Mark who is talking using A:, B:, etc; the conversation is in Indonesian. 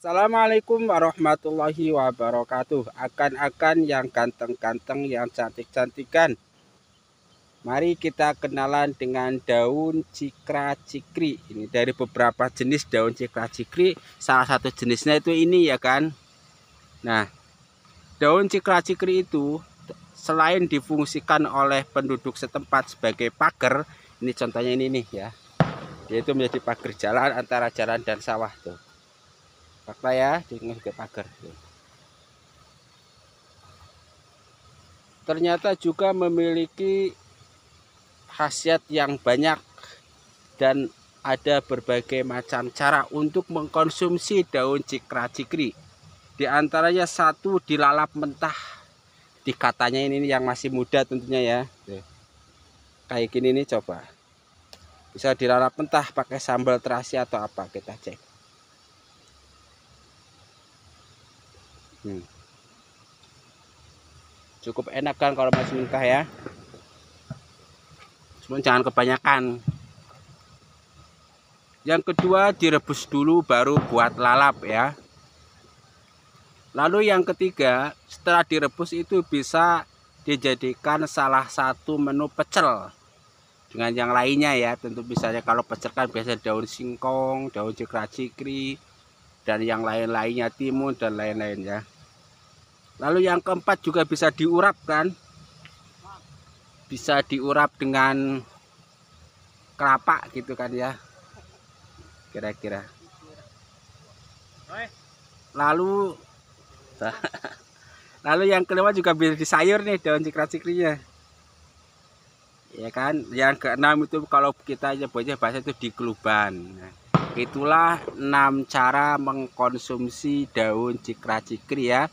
A: Assalamualaikum warahmatullahi wabarakatuh. Akan-akan yang ganteng-ganteng, yang cantik-cantikan. Mari kita kenalan dengan daun cikra cikri. Ini dari beberapa jenis daun cikra cikri, salah satu jenisnya itu ini ya kan. Nah, daun cikra cikri itu selain difungsikan oleh penduduk setempat sebagai pagar, ini contohnya ini nih ya. Yaitu menjadi pagar jalan antara jalan dan sawah tuh. Fakta ya, dikenal juga pagar. Ternyata juga memiliki khasiat yang banyak dan ada berbagai macam cara untuk mengkonsumsi daun cikra-cikri. Di antaranya satu dilalap mentah. Dikatanya ini yang masih muda tentunya ya. Kayak gini nih coba. Bisa dilalap mentah pakai sambal terasi atau apa kita cek. hmm. cukup enak kan kalau masih mentah ya cuman jangan kebanyakan yang kedua direbus dulu baru buat lalap ya lalu yang ketiga setelah direbus itu bisa dijadikan salah satu menu pecel dengan yang lainnya ya tentu misalnya kalau pecel kan biasa daun singkong daun cikra cikri dan yang lain-lainnya timun dan lain-lain ya Lalu yang keempat juga bisa diurapkan. Bisa diurap dengan kelapa gitu kan ya. Kira-kira. Lalu Lalu yang kelima juga bisa disayur nih daun cikra-cikrinya. Ya kan? Yang keenam itu kalau kita aja nyebutnya bahasa itu di keluban. Nah, itulah enam cara mengkonsumsi daun cikra-cikri ya.